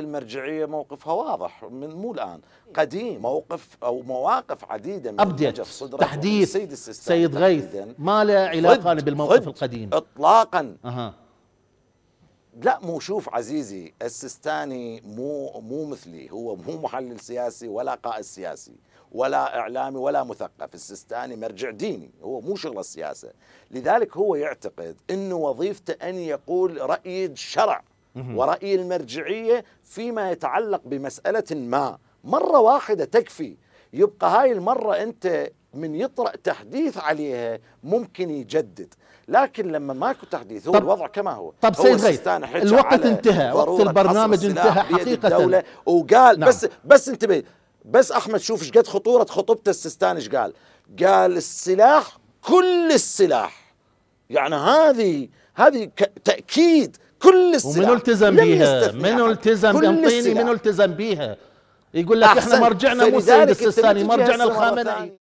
المرجعية موقفها واضح من مو الآن قديم موقف أو مواقف عديدة من أبديت تحديث سيد, سيد غيث ما له علاقة بالموقف القديم إطلاقا أه. لا مو شوف عزيزي السيستاني مو مو مثلي هو مو محلل سياسي ولا قائد سياسي ولا اعلامي ولا مثقف السيستاني مرجع ديني هو مو شغله السياسه لذلك هو يعتقد انه وظيفته ان يقول راي الشرع ورأي المرجعية فيما يتعلق بمسألة ما مرة واحدة تكفي يبقى هاي المرة أنت من يطرأ تحديث عليها ممكن يجدد لكن لما ماكو تحديث هو الوضع كما هو طب سيد غيث الوقت انتهى وقت البرنامج انتهى حقيقة الدولة وقال نعم. بس بس انتبه بس احمد شوف ايش قد خطوره خطبته السيستاني ايش قال؟ قال السلاح كل السلاح يعني هذه هذه تاكيد كل السلع ومن التزم بيها من التزم بها من التزم بها يقول لك احنا مرجعنا مو سيد السيستاني مرجعنا الخامنئي